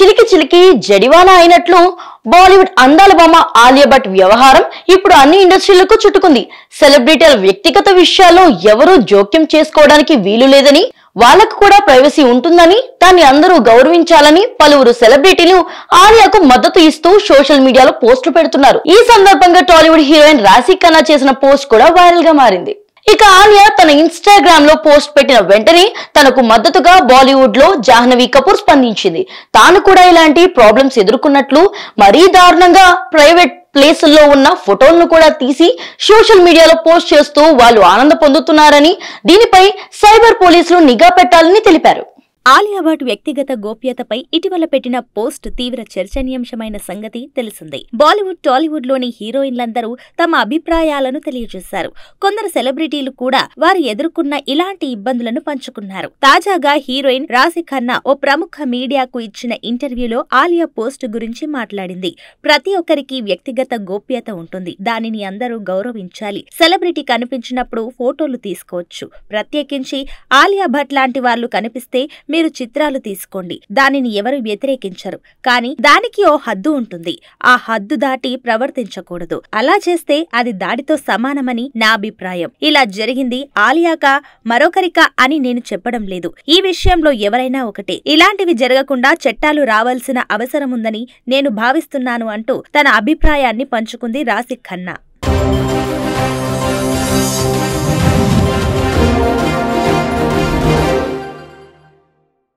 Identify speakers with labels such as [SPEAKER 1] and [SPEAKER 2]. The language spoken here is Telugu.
[SPEAKER 1] చిలికి చిలికి జడివాలా అయినట్లు బాలీవుడ్ అందాల బొమ్మ ఆలియా భట్ వ్యవహారం ఇప్పుడు అన్ని ఇండస్ట్రీలకు చుట్టుకుంది సెలబ్రిటీల వ్యక్తిగత విషయాల్లో ఎవరూ జోక్యం చేసుకోవడానికి వీలు లేదని వాళ్ళకు కూడా ప్రైవసీ ఉంటుందని దాన్ని అందరూ గౌరవించాలని పలువురు సెలబ్రిటీలు ఆలియాకు మద్దతు ఇస్తూ సోషల్ మీడియాలో పోస్టులు పెడుతున్నారు ఈ సందర్భంగా టాలీవుడ్ హీరోయిన్ రాశి ఖన్నా చేసిన పోస్ట్ కూడా వైరల్ గా మారింది ఇక ఆలియా తన ఇన్స్టాగ్రామ్ లో పోస్ట్ పెట్టిన వెంటనే తనకు మద్దతుగా బాలీవుడ్ లో జాహ్నవి కపూర్ స్పందించింది తాను కూడా ఇలాంటి ప్రాబ్లమ్స్ ఎదుర్కొన్నట్లు మరీ దారుణంగా ప్రైవేట్ ప్లేసుల్లో ఉన్న ఫోటోలను కూడా తీసి సోషల్ మీడియాలో పోస్ట్ చేస్తూ వాళ్ళు ఆనంద పొందుతున్నారని
[SPEAKER 2] దీనిపై సైబర్ పోలీసులు నిఘా పెట్టాలని తెలిపారు ఆలియా భట్ వ్యక్తిగత గోప్యతపై ఇటీవల పెట్టిన పోస్ట్ తీవ్ర చర్చనీయాంశమైన సంగతి తెలిసింది బాలీవుడ్ టాలీవుడ్ లోని హీరోయిన్లందరూ తమ అభిప్రాయాలను తెలియజేశారు కొందరు సెలబ్రిటీలు కూడా వారు ఎదుర్కొన్న ఇలాంటి ఇబ్బందులను పంచుకున్నారు తాజాగా హీరోయిన్ రాశి ఖన్నా ఓ ప్రముఖ మీడియాకు ఇచ్చిన ఇంటర్వ్యూలో ఆలియా పోస్ట్ గురించి మాట్లాడింది ప్రతి ఒక్కరికి వ్యక్తిగత గోప్యత ఉంటుంది దానిని అందరూ గౌరవించాలి సెలబ్రిటీ కనిపించినప్పుడు ఫోటోలు తీసుకోవచ్చు ప్రత్యేకించి ఆలియా భట్ లాంటి వాళ్ళు కనిపిస్తే మీరు చిత్రాలు తీసుకోండి దానిని ఎవరు వ్యతిరేకించరు కానీ దానికి ఓ హద్దు ఉంటుంది ఆ హద్దు దాటి ప్రవర్తించకూడదు అలా చేస్తే అది దాడితో సమానమని నా అభిప్రాయం ఇలా జరిగింది ఆలియాక మరొకరిక అని నేను చెప్పడం లేదు ఈ విషయంలో ఎవరైనా ఒకటే ఇలాంటివి జరగకుండా చట్టాలు రావాల్సిన అవసరముందని నేను భావిస్తున్నాను అంటూ తన అభిప్రాయాన్ని పంచుకుంది రాశి ఖన్నా